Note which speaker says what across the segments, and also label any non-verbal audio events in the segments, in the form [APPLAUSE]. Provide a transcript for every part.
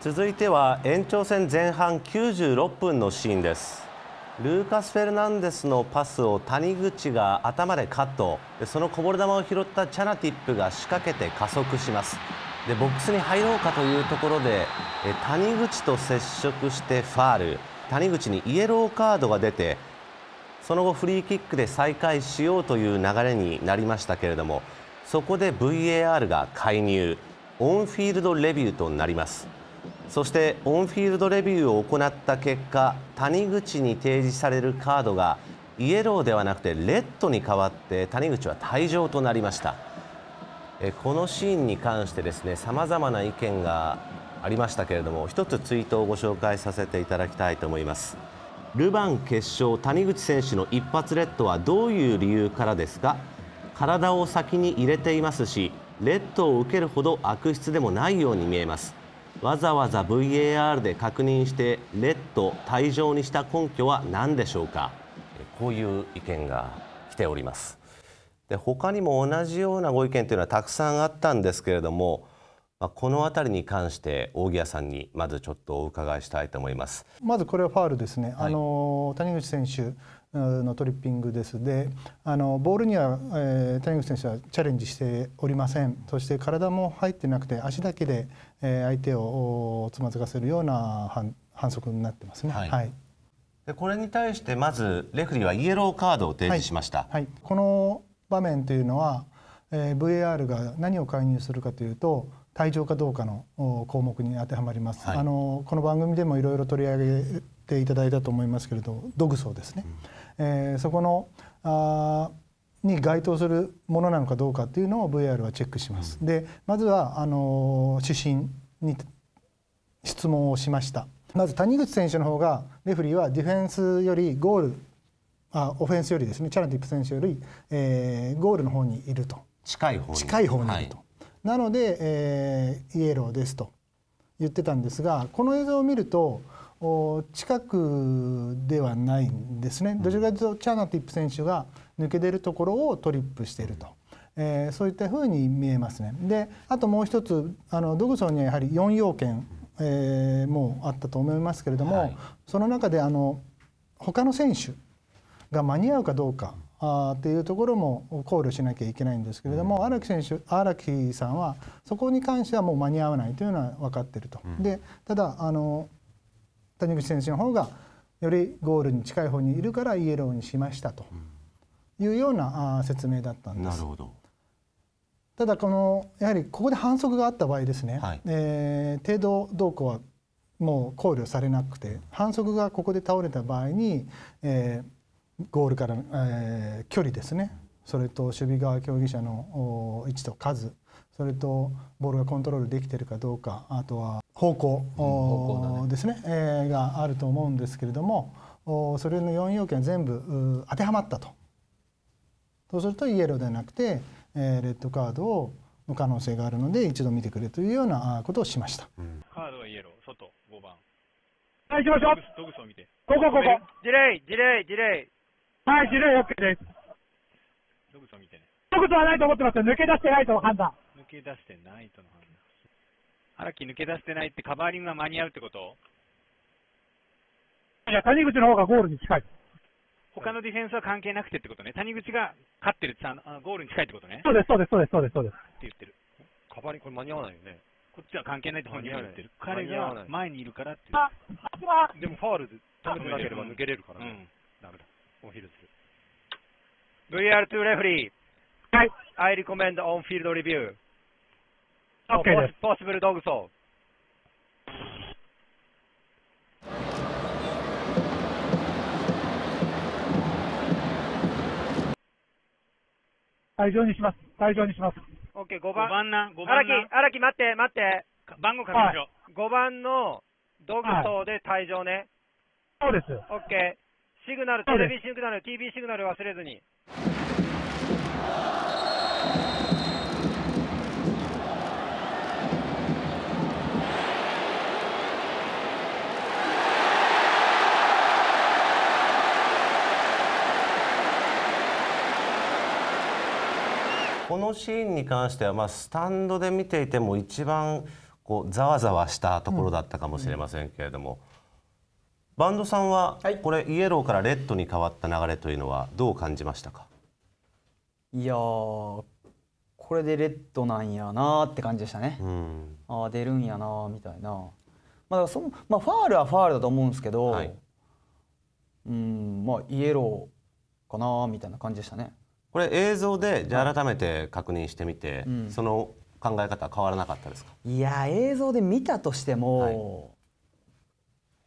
Speaker 1: 続いては延長戦前半96分のシーンですルーカス・フェルナンデスのパスを谷口が頭でカットそのこぼれ球を拾ったチャナティップが仕掛けて加速しますでボックスに入ろうかというところで谷口と接触してファール谷口にイエローカードが出てその後フリーキックで再開しようという流れになりましたけれどもそこで VAR が介入オンフィールドレビューとなりますそしてオンフィールドレビューを行った結果谷口に提示されるカードがイエローではなくてレッドに変わって谷口は退場となりましたこのシーンに関してですねさまざまな意見がありましたけれども一つツイートをご紹介させていただきたいと思いますルヴァン決勝谷口選手の一発レッドはどういう理由からですか体を先に入れていますしレッドを受けるほど悪質でもないように見えますわざわざ VAR で確認してレッド退場にした根拠は何でしょうかこういう意見が来ておりますで他にも同じようなご意見というのはたくさんあったんですけれども、まあ、この辺りに関して大木屋さんにまずちょっとお伺いしたいと思います
Speaker 2: まずこれはファールですね、はい、あの谷口選手のトリッピングですであのボールには、えー、谷口選手はチャレンジしておりませんそして体も入ってなくて足だけでえー、相手をつまずかせるような反反則になってますね。はい、はい、
Speaker 1: でこれに対してまずレフリーはイエローカードを提示しました、は
Speaker 2: い、はい、この場面というのは、えー、VAR が何を介入するかというと退場かどうかの項目に当てはまります、はい、あのこの番組でもいろいろ取り上げていただいたと思いますけれどドグソですね、うん、えー、そこのあに該当するものなのかどうかというのを VR はチェックします。うん、でまずはあの主審に質問をしました。まず谷口選手の方がレフリーはディフェンスよりゴールあオフェンスよりですねチャラティップ選手より、えー、ゴールの方にいると
Speaker 1: 近い方近
Speaker 2: い方にいると、はい、なので、えー、イエローですと言ってたんですがこの映像を見るとお近くではないんですね、うん、どちらかというとチャラティップ選手が、抜け出るところをトリップしていると。えー、そういったふうに見えますね。であともう一つあのドグソンにはやはり4要件、えー、もうあったと思いますけれども、はい、その中であの他の選手が間に合うかどうかあっていうところも考慮しなきゃいけないんですけれども荒、うん、木選手荒木さんはそこに関してはもう間に合わないというのは分かってると。うん、でただあの谷口選手の方がよりゴールに近い方にいるからイエローにしましたと。ういうような説明だったんです。ただこのやはりここで反則があった場合ですね、はい、えー、程度動向はもう考慮されなくて反則がここで倒れた場合に、えー、ゴールから、えー、距離ですねそれと守備側競技者の位置と数それとボールがコントロールできているかどうかあとは方向うん、方向ね、ですね、えー、があると思うんですけれどもそれの4要件全部当てはまったとそうするとイエローではなくて、えー、レッドカードをの可能性があるので一度見てくれというようなことをしました、うん、カードはイエロ
Speaker 3: ー外五番はい行きましょうドグスを見てここここディレイディレイディレイ
Speaker 2: はいディレイオッケーですドグスを見てねドグスはないと思ってます抜け出してないとの判断
Speaker 3: 抜け出してないとの判断荒木抜け出してないってカバーリングが間に合うってこといや谷口の方がゴールに近い他のディフェンスは関係なくてってことね。谷口が勝ってるちゃん、ゴールに近いってことね。そうです、そうです、そうです、そうです、そうです。って言ってる。カバリ、これ間に合わないよね。こっちは関係ないって本人が言ってる。彼が前にいるからってあ、あ、でもファウルで止めてなければ抜けれるからね。うん。ダメだ。オンフィールする。VR2 レフリー。はい。I recommend on field review. Okay. Possible dog so.
Speaker 2: 退場にします。退場にします。
Speaker 4: オ
Speaker 3: ッケー、5番。5番
Speaker 4: な、5番な。荒木、
Speaker 3: 荒木、待って、待って。番号書きましょう。5番のドグソーで退場ね。はい、そうです。オッケー。シグナル、テレビシグナル、
Speaker 2: TV シグナル忘れずに。
Speaker 1: このシーンに関しては、まあ、スタンドで見ていても一番こうざわざわしたところだったかもしれませんけれども、うんうん、バンドさんはこれ、イエローからレッドに変わった流れというのはどう感じましたか
Speaker 4: いやこれでレッドなんやなって感じでしたね、うん、あ出るんやなみたいな、まあそまあ、ファールはファールだと思うんですけど、はい、うんまあイエローかなみたいな感じでしたね。
Speaker 1: これ映像でじゃあ改めて確認してみて、うん、その考え方は変わらなかったですか
Speaker 4: いや映像で見たとしても、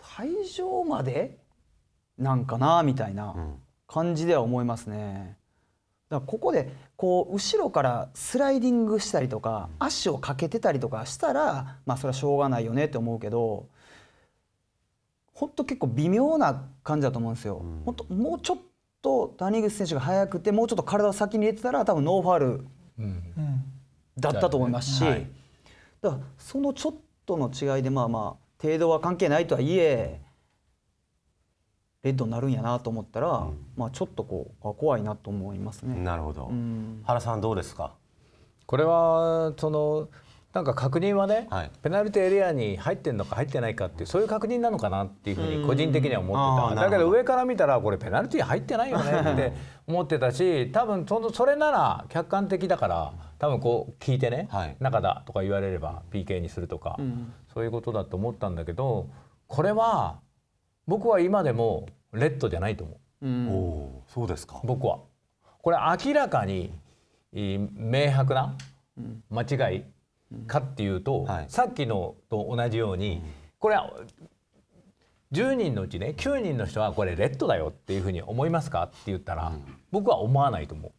Speaker 4: はい、退場までなんかなみたいな感じでは思いますね。だからここでこう後ろからスライディングしたりとか足をかけてたりとかしたらまあそれはしょうがないよねって思うけど本当結構微妙な感じだと思うんですよ。ほんもうちょっとと谷口選手が速くてもうちょっと体を先に入れてたら多分ノーファウル
Speaker 2: だったと思いますし、だか
Speaker 4: らそのちょっとの違いでまあまあ程度は関係ないとはいえレッドになるんやなと思ったら、まあ
Speaker 3: ちょっとこう怖いなと思いますね。なるほど、原さんどうですかこれはそのなんか確認はね、はい、ペナルティエリアに入ってんのか入ってないかっていうそういう確認なのかなっていうふうに個人的には思ってただけど上から見たらこれペナルティ入ってないよねって思ってたし多分そのそれなら客観的だから多分こう聞いてね、はい、中だとか言われれば PK にするとか、うん、そういうことだと思ったんだけどこれは僕は今でもレッドじゃないと思う。うん、おそうですか僕はこれ明らかに明白な間違い、うんかっていうと、はい、さっきのと同じように、これは10人のうちね9人の人はこれレッドだよっていうふうに思いますかって言ったら、僕は思わないと思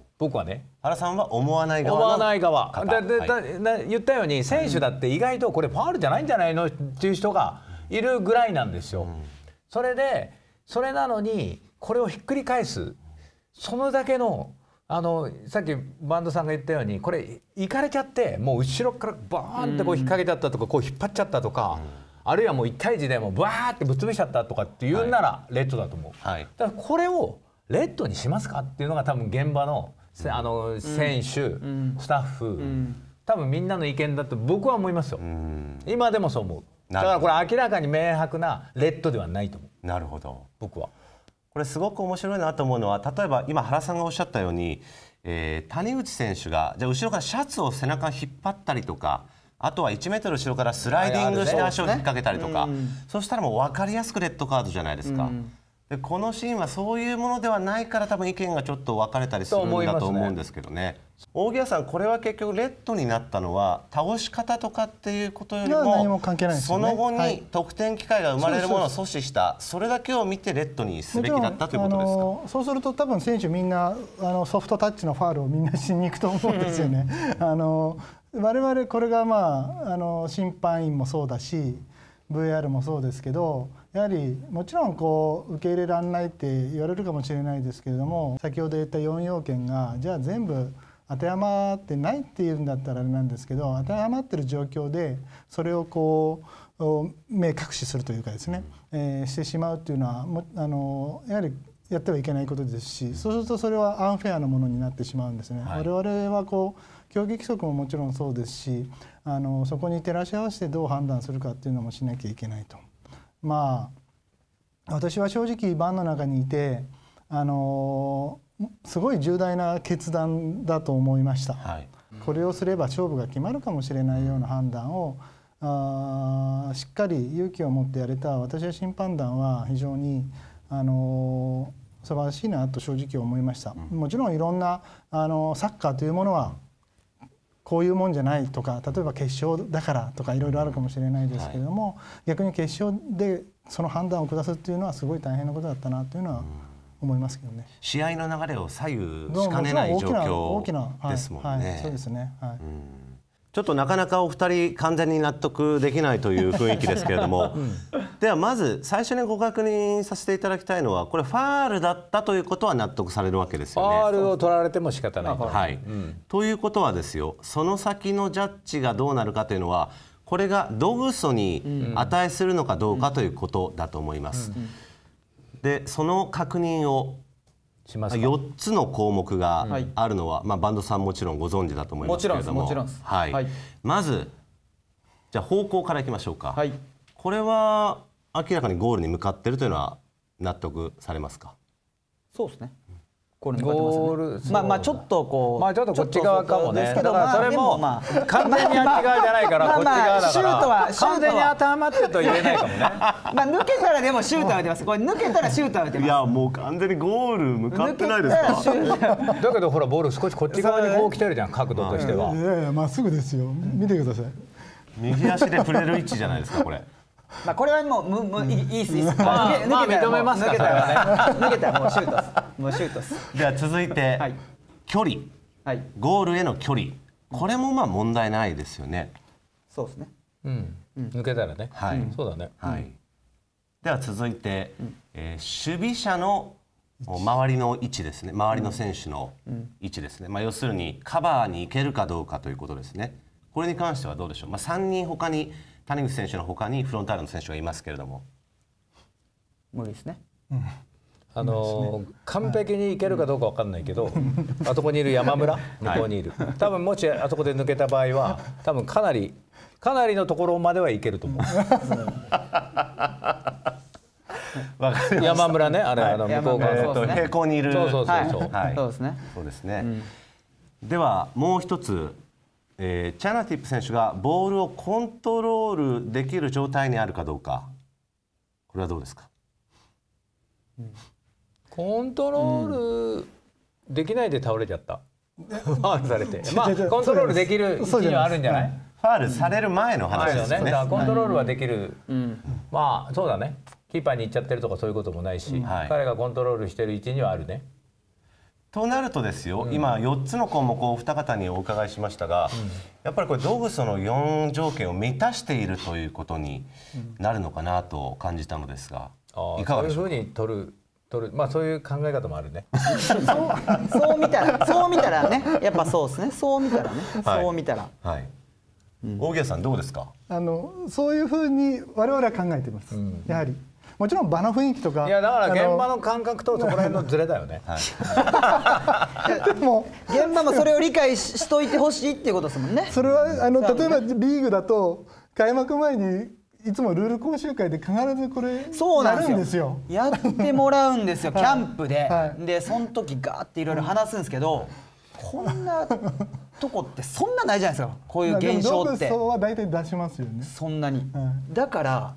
Speaker 3: う。僕はね原さんは思わない側思わない側だだだ言ったように選手だって意外とこれファールじゃないんじゃないのっていう人がいるぐらいなんですよ。うん、それでそれなのにこれをひっくり返すそのだけのあのさっきバンドさんが言ったようにこれ行かれちゃってもう後ろからバーンってこう引っ掛けちゃったとか、こう引っ張っちゃったとか、あるいはもう1対1でもうバーってぶっ潰しちゃったとかっていうならレッドだと思う、はい、だからこれをレッドにしますかっていうのが多分現場の,、あの選手、スタッフ、多分みんなの意見だと僕は思いますよ、今でもそう思うだからこれ明らかに明白なレッドではないと思うなるほど僕は。これすごく面
Speaker 1: 白いなと思うのは例えば今原さんがおっしゃったように、えー、谷口選手がじゃあ後ろからシャツを背中引っ張ったりとかあとは1メートル後ろからスライディングして足を引っ掛けたりとか、ねうん、そしたらもう分かりやすくレッドカードじゃないですか。うんでこのシーンはそういうものではないから多分意見がちょっと分かれたりするんだと思うんですけどね。大木屋さんこれは結局レッドになったのは倒し方とかっていうことよりも関係ないその後に得点機会が生まれるものを阻止したそれだけを見てレッドにすべきだったということ
Speaker 2: ですかそうすると多分選手みんなあのソフトタッチのファールをみんなしに行くと思うんですよね。[LAUGHS] あの我々これがまああの審判員もそうだし VR もそうですけどやはりもちろんこう受け入れられないって言われるかもしれないですけれども先ほど言った4要件がじゃあ全部当てはまってないっていうんだったらあれなんですけど当てはまってる状況でそれをこう目隠しするというかですね、えー、してしまうっていうのはもあのやはりやってはいけないことですしそうするとそれはアンフェアなものになってしまうんですね。はい、我々はこう競技規則ももちろんそうですしあのそこに照らし合わせてどう判断するかっていうのもしなきゃいけないと。まあ私は正直バンの中にいてあのすごい重大な決断だと思いました、はい、これをすれば勝負が決まるかもしれないような判断をあしっかり勇気を持ってやれた私は審判団は非常に、あのー、素晴らしいなと正直思いました。もちろんいろんな、あのー、サッカーというものはこういうもんじゃないとか例えば決勝だからとかいろいろあるかもしれないですけれども、はい、逆に決勝でその判断を下すっていうのはすごい大変なことだったなというのは、うん思いますけどね
Speaker 1: 試合の流れを左右しかねない状況ですもんね。はいはい、そうですね、はい、うんちょっとなかなかお二人完全に納得できないという雰囲気ですけれども、[LAUGHS] うん、ではまず最初にご確認させていただきたいのはこれファールだったということは納得されるわけですよね。ファールを取られても仕方ないと、はいうん、ということはですよその先のジャッジがどうなるかというのはこれがドグソに値するのかどうかということだと思います。うんでその確認をします4つの項目があるのは、うん、まあ、バンドさんもちろんご存知だと思いますけれどもはい、はい、まずじゃあ方向からいきましょうか、はい、これは明らかにゴールに向かっているというのは納得されますか
Speaker 4: そうですねゴールまあまあちょっとこうまあちょっとこっち側かもねですけどだからそれもまあ完全にあっち側じゃないからこっち側だから完全に当
Speaker 3: てはまってると
Speaker 4: 言えないかもね [LAUGHS] ま
Speaker 3: あ抜けたらでもシュートは打てますこれ抜けたらシュートは打てますいやもう完全にゴール向かってないですかだけどほらボール少しこっち側にこう来てるじゃん角度としては
Speaker 2: いやいやまっすぐですよ見てください
Speaker 3: 右足で触れる位置じゃないですかこれ
Speaker 4: まあこれはもうむむいいいいで
Speaker 1: すいいです抜け
Speaker 3: たらもうシュー
Speaker 4: トもうシュートで
Speaker 1: すでは続いて、はい、距離、はい、ゴールへの距離これもまあ問題ないですよね
Speaker 3: そうですねうん、抜けたらね、はい、そうだね、は
Speaker 1: い、では続いて、うえ守備者の周りの位置ですね周りの選手の位置ですね、まあ、要するにカバーに行けるかどうかということですねこれに関してはどうでしょう、まあ、3人他に谷口選手のほかにフロンターレの選手がいますけれども
Speaker 3: 無理ですね、うんあの完璧にいけるかどうか分かんないけど、[LAUGHS] あそこにいる山村向こうにいる、多分もしあそこで抜けた場合は多分かなりかなりのところまではいけると思う。[LAUGHS] 山村ねあれ、あの向こう側の、平行にいる
Speaker 1: そうそうそうそう、ですねそうですね、ではもう一つ、えー、チャナティップ選手がボールをコントロールできる状態にあるか
Speaker 3: どうかこれはどうですか、うんコントロールできないで倒れちゃった、うん、ファールされてまあコントロールできる位置にはあるんじゃない、うん、ファールされる前の話ですねねだからコントロールはできる、うん、まあそうだねキーパーに行っちゃってるとかそういうこともないし、はい、彼がコントロールしてる位置にはあるね。
Speaker 1: となるとですよ、うん、今4つの項目をお二方にお伺いしましたが、うん、やっぱりこれドグソの4条件を満たしているということになるのかなと感じたのですが、うん、いかがでしょうか。うう取るまあそういう考え方
Speaker 4: もあるねそうそう見たらそう見たらねやっぱそうですねそう見たらね、はい、そう見たらはい、うん、大宮さんどうですか
Speaker 2: あのそういうふうに我々は考えてます、うん、やはりもちろん場の雰囲気とかいやだから現場の感覚とそこら辺のズレだよ
Speaker 3: ね、[LAUGHS] は
Speaker 2: い、でも現場もそれを理解ししといてほしいっ
Speaker 4: ていうことですもんねそれはあの例えば
Speaker 2: リーグだと開幕前にいつもルール講習会で必ずこれそうなんですよやっ
Speaker 4: てもらうんですよ [LAUGHS] キャンプで、はい、でその時ガーっていろいろ話すんですけど、
Speaker 2: こんなとこってそ
Speaker 4: んなないじ
Speaker 1: ゃないです
Speaker 2: かこういう現象ってそんなに、だから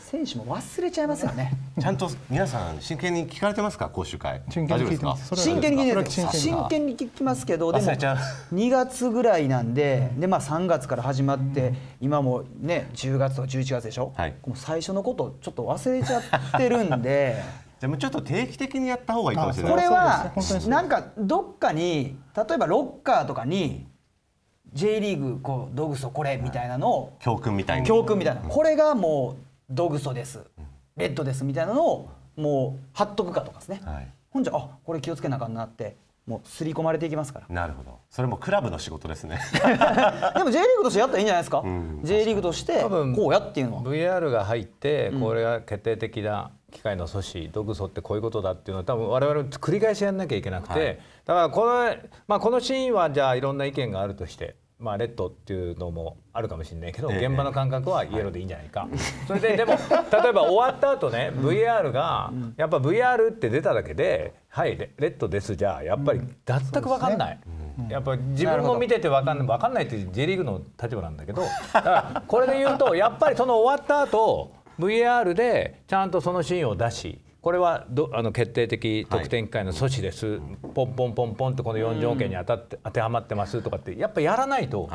Speaker 4: 選手も忘れちゃいますよね。
Speaker 1: ちゃんと皆さん真剣に聞かれてますか講習会。真剣に聞いてます。真剣に聞いて真剣
Speaker 4: に聞きますけど、でも2月ぐらいなんで、でまあ三月から始まって、今もね十月と十一月でしょ。はい、う最初のことちょっと忘れちゃってるんで。で [LAUGHS] もちょっと定期的にやった方がいいかもしれない。これはなんかどっかに例えばロッカーとかに J リーグこうドグソこれみたいなのを
Speaker 1: 教訓みたいな教訓みたいなこ
Speaker 4: れがもうどぐそです、ベッドですみたいなのをもう貼っとくかとかですね、はい、ほんじゃあこれ気をつけなあかんなってもう刷り込まれていきますからなるほどそれもクラブの仕事ですね [LAUGHS]
Speaker 3: でも J リーグとしてやったらいいんじゃないですか、うん、J リーグとしてこうやっていうのは VR が入ってこれが決定的な機械の阻止、ドグソってこういうことだっていうのは多分我々繰り返しやんなきゃいけなくて、はい、だからこの,、まあ、このシーンはじゃあいろんな意見があるとしてまあ、レッドっていうのもあるかもしれないけど、現場の感覚はイエローでいいんじゃないか、それででも [LAUGHS] 例えば終わった後ね VR が、やっぱ VR って出ただけで「はいレッドです」じゃやっぱり全く分かんない、やっぱ自分も見てて分かんない分かんないって J リーグの立場なんだけどだからこれで言うとやっぱりその終わった後 VR でちゃんとそのシーンを出しこれはどあの決定的特典機会の措置です、はい、ポンポンポンポンとこの4条件に当たって当てはまってますとかってやっぱやらないと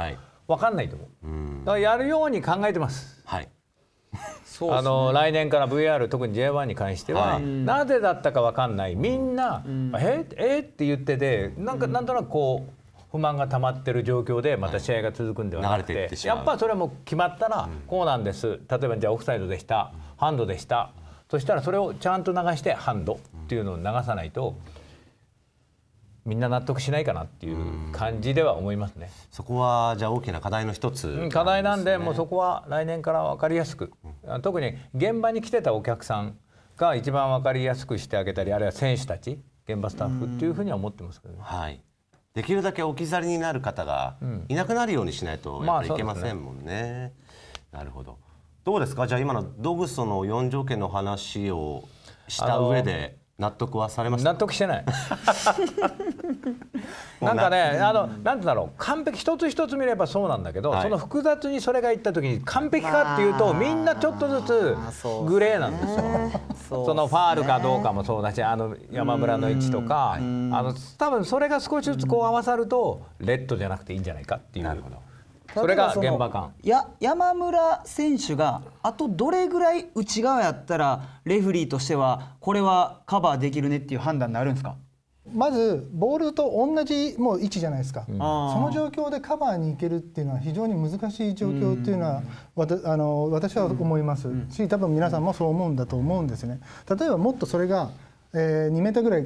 Speaker 3: 分かんないと思う、はい、だからやるように考えてます。はい [LAUGHS] そう、ね、あの来年から VR 特に J1 に関しては、なぜだったか分かんないみんな「うん、ええって言っててなんかなんとなくこう。不満が溜まってる状況でまた試合が続くんではなくてはい、ててやっぱそれも決まったらこうなんです例えばじゃあオフサイドでしたハンドでしたそしたらそれをちゃんと流してハンドっていうのを流さないとみんな納得しないかなっていう感じでは思いますね。そこはじゃあ大きな課題の一つ、ね、課題なんでもうそこは来年から分かりやすく、特に現場に来てたお客さんが一番分かりやすくしてあげたりあるいは選手たち現場スタッフっていうふうには思ってますけどね。はいできるだけ置き去りになる方がいな
Speaker 1: くなるようにしないとやっぱりいけませんもんね。うんまあ、ねなるほど。どうですかじゃあ今のドグソの4条件の話をした上で納得はされました納得して
Speaker 3: ない [LAUGHS] なんかねあのなんだろう完璧一つ一つ見ればそうなんだけど、はい、その複雑にそれがいった時に完璧かっていうとみんなちょっとずつグレーなんですよ。そそのファールかどうかもそうだしあの山村の位置とかあの多分それが少しずつこう合わさるとレッドじゃなくていいんじゃないかっていう。なるほどそれが現場感
Speaker 4: や山村選手があとどれぐらい内側やったらレフリーとしてはこれはカバーできるねっていう判断になるんですか
Speaker 2: まずボールと同じもう位置じゃないですか、うん、その状況でカバーに行けるっていうのは非常に難しい状況っていうのは、わたあの私は思いますし多分皆さんもそう思うんだと思うんですね。例えばもっとそれが、えー、2 m ぐらい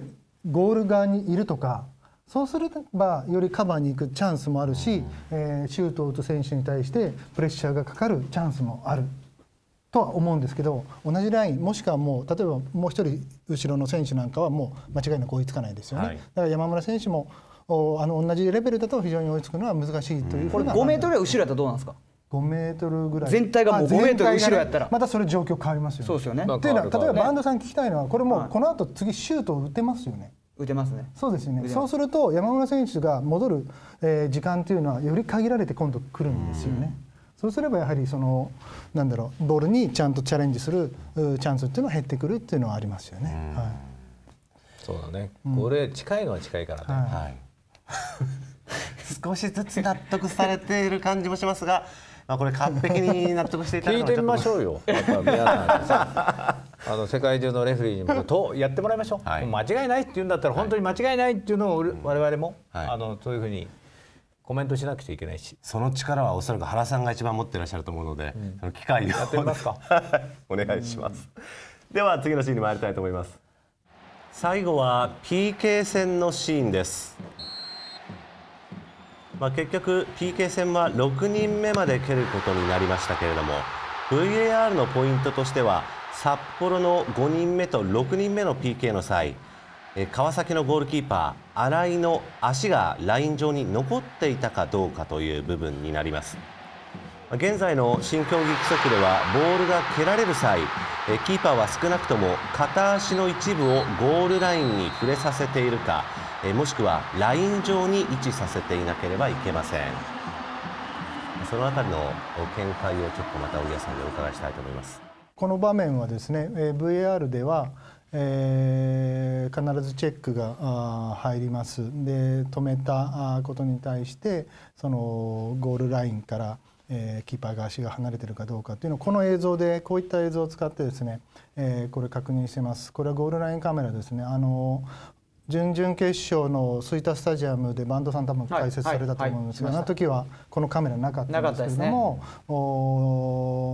Speaker 2: ゴール側にいるとかそうすればよりカバーに行くチャンスもあるし、えー、シュートを打つ選手に対してプレッシャーがかかるチャンスもあるとは思うんですけど同じラインもしくはもう例えばもう1人後ろの選手なんかはもう間違いなく追いつかないですよね。はい、だから山村選手もあの同じレベルだと非常に追いつくのは難しいというこれ5メートル後ろやったらどうなんですか5メートルぐらい全体がもう5メートル後ろやったら、ね、またそれ状況変わりますよね。そうですよね。っていうのは、例えばバンドさん聞きたいのはこれもこの後次シュートを打てますよね。はい打てますねそうですねそうすると山村選手が戻る、え時間というのはより限られて今度来るんですよね。そうすればやはりそのなんだろうボールにちゃんとチャレンジするチャンスっていうのは減ってくるっていうのはありますよね。は
Speaker 3: い、そうだね。これ近いのは近いからね。うん、はい、
Speaker 2: [LAUGHS] 少しずつ納得
Speaker 1: されている感じもしますが。まあ、これ完璧に納得していただくの聞いてみましょう
Speaker 3: よ。[LAUGHS] あの世界中のレフリーにもとやってもらいましょう、はい、間違いないって言うんだったら本当に間違いないっていうのをわれも、はい、あのそういうふうにコメントしなくちゃいけないし
Speaker 1: その力はおそらく原さんが一番持ってらっしゃると思うので、うん、その機会をやってみますか [LAUGHS] お願いします、では次のシーンに参りたいと思います最後は PK 戦のシーンですまあ、結局 PK 戦は6人目まで蹴ることになりましたけれども VAR のポイントとしては札幌の5人目と6人目の PK の際川崎のゴールキーパー新井の足がライン上に残っていたかどうかという部分になります現在の新競技規則ではボールが蹴られる際キーパーは少なくとも片足の一部をゴールラインに触れさせているかえもしくはライン上に位置させていなければいけませんそのあたりの見解をちょっとまた小宮さんにお伺いしたいと思います
Speaker 2: この場面はですね、え VAR ではえー、必ずチェックが入りますで止めたことに対してそのゴールラインから、えー、キーパーが足が離れてるかどうかっていうのをこの映像でこういった映像を使ってですね、えー、これ確認してますこれはゴールラインカメラですねあの準々決勝の吹田スタジアムでバンドさん多分解説されたと思うんですが、あの時はこのカメラなかったんですけれども、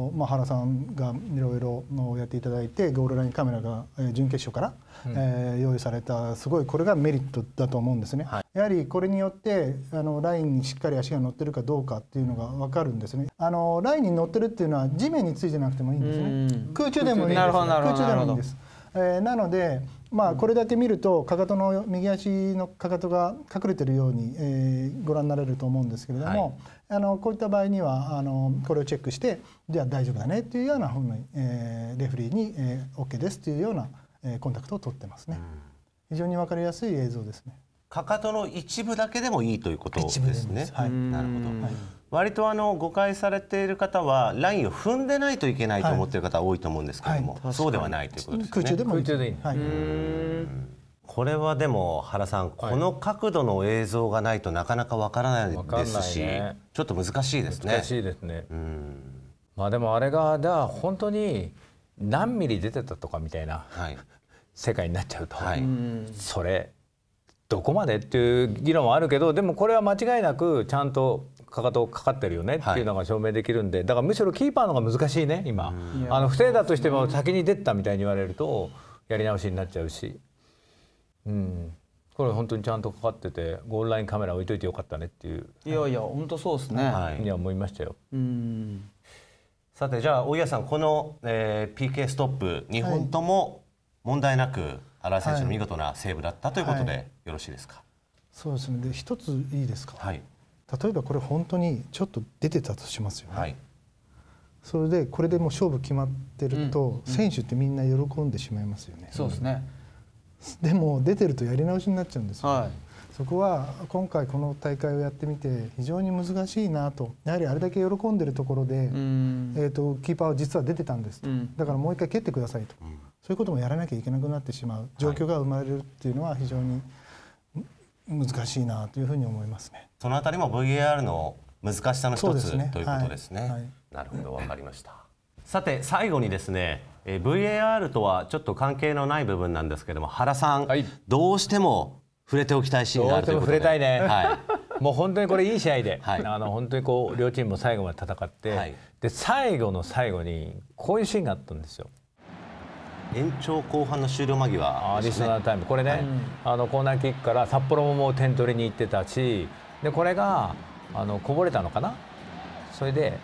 Speaker 2: おまあ、原さんがいろいろやっていただいてゴールラインカメラが、準決勝から、うん、えー、用意されたすごいこれがメリットだと思うんですね。はい、やはりこれによってあのラインにしっかり足が乗ってるかどうかっていうのが分かるんですね。あのラインに乗ってるっていうのは地面についてなくてもいいんですね。空中でもいいんです。空中でもいいんです。えー、なので、まあ、これだけ見るとかかとの右足のかかとが隠れてるように、えー、ご覧になれると思うんですけれども、はい、あのこういった場合にはあのこれをチェックしてじゃあ大丈夫だねっていうようなふうに、えー、レフリーに、えー、OK ですというような、えー、コンタクトを取ってますね。非常に分かりやすい映像ですね。
Speaker 1: かかとの一部だけでもいいということですね。すはい、なるほど、はい、割とあの誤解されている方はラインを踏んでないといけないと思っている方多いと思うんですけども、はい、そうではないということですね。空中でも空中でいい、はい、これはでも原さん、この角度の映像がないとなかなかわからないですし、ね、
Speaker 3: ちょっと難しいですね。難しいですね。まあでもあれがだ本当に何ミリ出てたとかみたいな、世界になっちゃうと、それどこまでっていう議論はあるけどでもこれは間違いなくちゃんとかかとかかってるよねっていうのが証明できるんで、はい、だからむしろキーパーの方が難しいね今あの防いだとしても先に出たみたいに言われるとやり直しになっちゃうし、うん、これ本当にちゃんとかかっててゴールラインカメラ置いといてよかったねっていう
Speaker 4: いやいや本当そうで
Speaker 1: すね、はい、には思いましたよ。
Speaker 4: うん
Speaker 1: さてじゃあ大家さんこの、えー、PK ストップ2本とも問題なく、はい新井選手の見事なセーブだったということで、はい、よろしいですか。
Speaker 2: そうですね。で一ついいですか。はい。例えばこれ本当にちょっと出てたとしますよね。はい、それでこれでもう勝負決まってると、うん、選手ってみんな喜んでしまいますよね。そうですね。でも出てるとやり直しになっちゃうんですよ、ね、はいそこは今回この大会をやってみて非常に難しいなとやはりあれだけ喜んでるところで、ーえーと、キーパーは実は出てたんですと、うん、だからもう一回蹴ってくださいと、うそういうこともやらなきゃいけなくなってしまう状況が生まれるっていうのは非常に難しいなというふうに思いますね。
Speaker 1: そのあたりも VAR の難しさの一つ、ね、ということですね。はいはい、なるほどわかりました。さて最後にですね、えー、VAR とはちょっと関係のない部分なんですけども原さん、はい、どうして
Speaker 3: も触れておきたいシーンがあるということで。触れたいね。はい。[LAUGHS] もう本当にこれいい試合で、はい、あの本当にこう両チームも最後まで戦って、はい、で最後の最後にこういうシーンがあったんですよ。延長後半の終了間際、ね、アディショナルタイムこれね、はい、あのコーナーキックから札幌ももう点取りに行ってたしでこれがあのこぼれたのかなそれで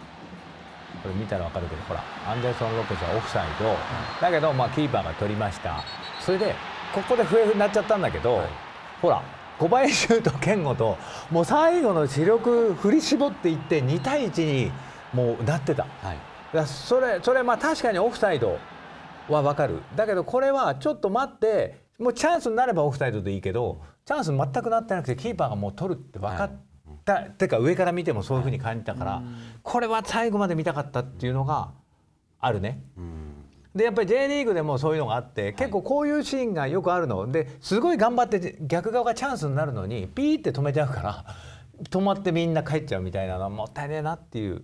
Speaker 3: これ見たら分かるけどほらアンデルソン・ロペスはオフサイド、うん、だけど、まあ、キーパーが取りましたそれでここで笛になっちゃったんだけど、はい、ほら小林と健吾ともう最後の主力振り絞っていって2対1にもうなってた、はい、だそれそれまあ確かにオフサイドは分かるだけどこれはちょっと待ってもうチャンスになればオフサイドでいいけどチャンス全くなってなくてキーパーがもう取るって分かって、はい、てか上から見てもそういうふうに感じたから、はい、これは最後まで見たかったっていうのがあるね。でやっぱり J リーグでもそういうのがあって結構こういうシーンがよくあるのですごい頑張って逆側がチャンスになるのにピーって止めちゃうから止まってみんな帰っちゃうみたいなのはもったいねえなっていう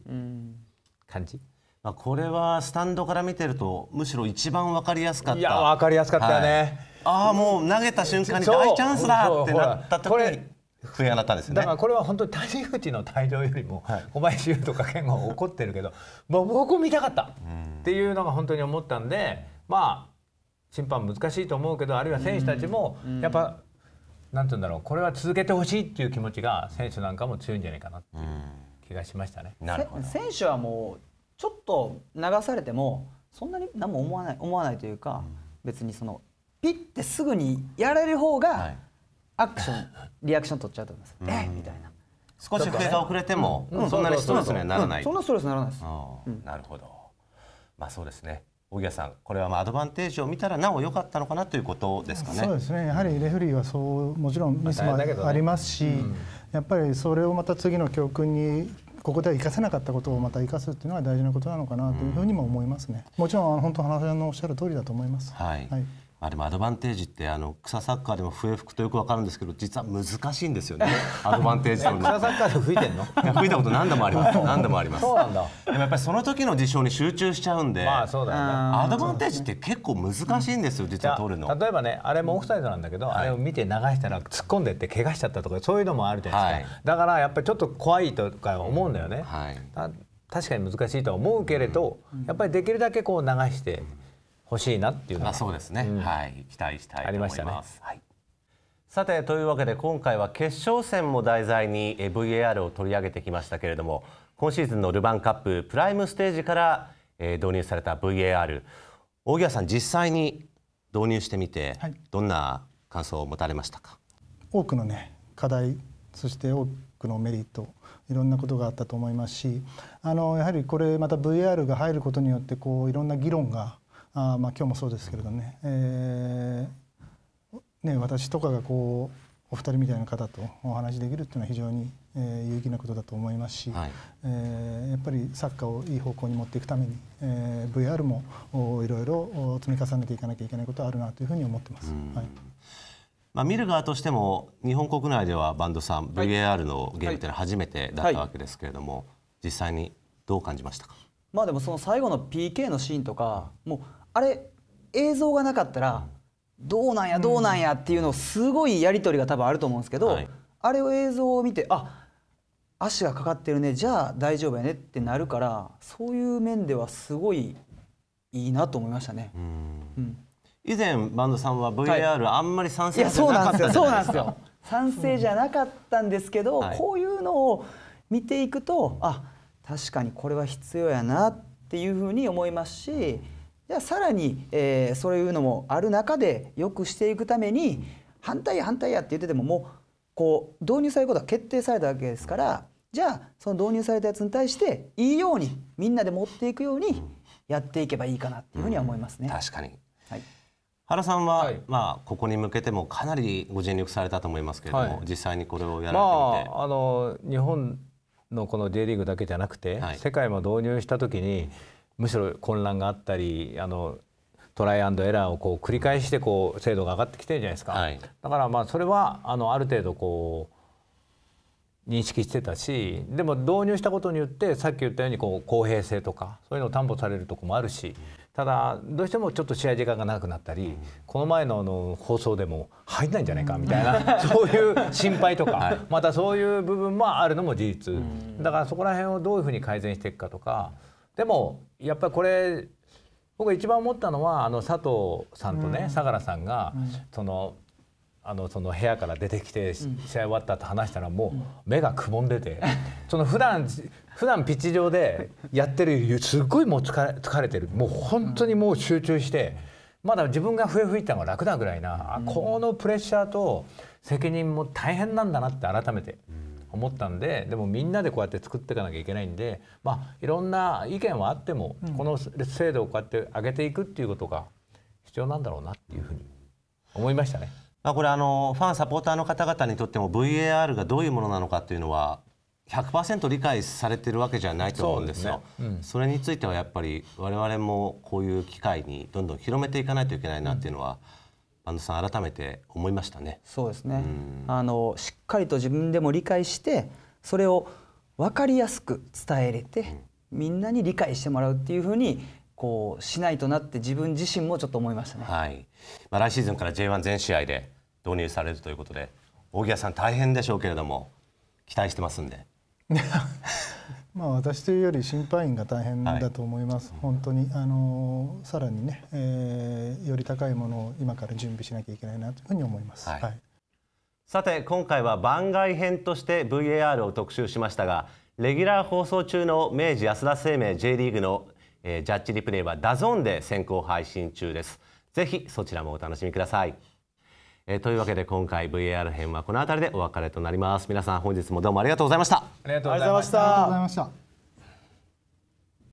Speaker 3: 感じ。まあ、これはスタンドから見てると
Speaker 1: むしろ一番分かりやすかったいや分かりやすかったよね、はい、
Speaker 3: ああもう投げた瞬間に大チャンスだってなった時にったんですねだからこれは本当に谷口の退場よりも小林優とか健吾怒ってるけど、まあ、僕を見たかったっていうのが本当に思ったんでまあ審判難しいと思うけどあるいは選手たちもやっぱなんて言うんだろうこれは続けてほしいっていう気持ちが選手なんかも強いんじゃないかなっていう気がしましたね。
Speaker 4: 選手はもうちょっと流されてもそんなに何も思わない思わないというか、別にそのピッてすぐにやれる方がアクション、はい、リアクション取っちゃうと思います。えみたいな。少し筆が遅れても、う
Speaker 1: ん、そんなにストレスにならない、そんなストレスにならないです、なるほどまあそうですね小木さんこれはまあアドバンテージを見たらなお良かったのかなということですかね。そうです
Speaker 2: ねやはりレフリーはそうもちろんミスもありますし、やっぱりそれをまた次の教訓にここでは生かせなかったことをまた生かすっていうのは大事なことなのかなというふうにも思いますね。もちろん本当花さんのおっしゃる通りだと思います。
Speaker 1: はい、はいあ、れもアドバンテージってあの草サッカーでも笛吹くとよくわかるんですけど実は難しいんですよね [LAUGHS] アドバンテージ草サ
Speaker 2: ッカーで吹いてんの吹いたこ
Speaker 1: と何度もあります [LAUGHS] 何度もありますでもやっぱりその時の事象に集中しちゃうんで、まあそうだよね、アドバンテージって結構難しいんですよ実は取るの
Speaker 3: 例えばねあれもオフサイドなんだけど、あれを見て流したら突っ込んでって怪我しちゃったとかそういうのもあるじゃないですか、はい、だからやっぱりちょっと怖いとか思うんだよね、はい、確かに難しいと思うけれど、やっぱりできるだけこう流して。うん欲しいなっていうのは、まあ、そうですね、うん、はい期待したいと思います。まねはい、
Speaker 1: さてというわけで今回は決勝戦も題材に VAR を取り上げてきましたけれども今シーズンのルヴァンカッププライムステージから導入された VAR 大際さん実際に導入してみて、はい、どんな感想を持たれました
Speaker 2: か多くのね課題そして多くのメリットいろんなことがあったと思いますしあのやはりこれまた VAR が入ることによってこういろんな議論があまあ今日もそうですけれどね,、えー、ね私とかがこうお二人みたいな方とお話できるっていうのは非常に、えー、有意義なことだと思いますし、はい、えー、やっぱりサッカーをいい方向に持っていくために、えー、VR もいろいろ積み重ねていかなきゃいけないことはあるなというふうに思ってます。はい
Speaker 1: まあ、見る側としても日本国内ではバンドさん VAR のゲームというのは初めてだったわけですけれども、実際にどう感じましたか、
Speaker 4: まあ、でもその最後の PK のシーンとかもうあれ映像がなかったらどうなんやどうなんやっていうのをすごいやり取りが多分あると思うんですけど、はい、あれを映像を見てあ足がかかってるねじゃあ大丈夫やねってなるからそういう面ではすごいいいなと思いましたね。うん、う
Speaker 1: ん、以前バンドさんは VR あんまり賛成じゃなかったんですよ
Speaker 4: 賛成じゃなかったんですけど、うん、こういうのを見ていくと、あっ、あ確かにこれは必要やなっていうふうに思いますし。じゃあさらに、えー、そういうのもある中でよくしていくために反対や反対やって言っててももうこう導入されることは決定されたわけですからじゃあその導入されたやつに対していいようにみんなで持っていくようにやっていけばいいかなっていうふうに
Speaker 3: は思いますね。うん、確かに、
Speaker 1: 原さんは、はい、まあここに向けてもかなりご尽力されたと思いますけれども、はい、実際にこれをや
Speaker 3: られてみて、まあ、あの日本のこの J リーグだけじゃなくて、はい、世界も導入した時にむしろ混乱があったりあのトライアンドエラーをこう繰り返してこう精度が上がってきてるじゃないですか、はい、だからまあそれはあのある程度こう認識してたしでも導入したことによってさっき言ったようにこう公平性とかそういうのを担保されるとこもあるしただどうしてもちょっと試合時間が長くなったり、この前のあの放送でも入んないんじゃないかみたいな、うん、そういう心配とか、はい、またそういう部分もあるのも事実、だからそこら辺をどういうふうに改善していくかとかでもやっぱりこれ僕が一番思ったのはあの佐藤さんとね、相良さんが、そのあのその部屋から出てきて試合終わったと話したらもう目がくぼんでて、その普段普段ピッチ上でやってるすっごいもう疲れ疲れてるもう本当にもう集中して。まだ自分が笛吹いたのが楽なぐらいな、このプレッシャーと責任も大変なんだなって改めて、思ったんででもみんなでこうやって作っていかなきゃいけないんで、まあ、いろんな意見はあっても、この制度をこうやって上げていくっていうことが必要なんだろうなっていうふうに思いましたね。まあ、これあのファ
Speaker 1: ンサポーターの方々にとっても VAR がどういうものなのかっていうのは100%理解されてるわけじゃないと思うんですよそ、ねうん、それについてはやっぱり我々もこういう機会にどんどん広めていかないといけないなっていうのは、うん安藤さん改めて思いましたね。
Speaker 4: そうですね、あのしっかりと自分でも理解してそれを分かりやすく伝えれて、うん、みんなに理解してもらうっていうふうにこうしないとなって自分自身もちょっと思いましたね。は
Speaker 1: い。まあ来シーズンから J1 全試合で導入されるということで、大木屋さん大変でしょうけれども期待してますんで。[LAUGHS]
Speaker 2: まあ、私というより審判員が大変だと思います、はい、本当にあのさらにね、えー、より高いものを今から準備しなきゃいけないなというふうに思います。はい、はい、
Speaker 1: さて今回は番外編として VAR を特集しましたがレギュラー放送中の明治安田生命 J リーグの、えー、ジャッジリプレイはダゾーンで先行配信中ですぜひそちらもお楽しみください。えー、というわけで今回 VAR 編はこの辺りでお別れとなります皆さん本日もどうもありがとうございましたあ
Speaker 2: りがとうございました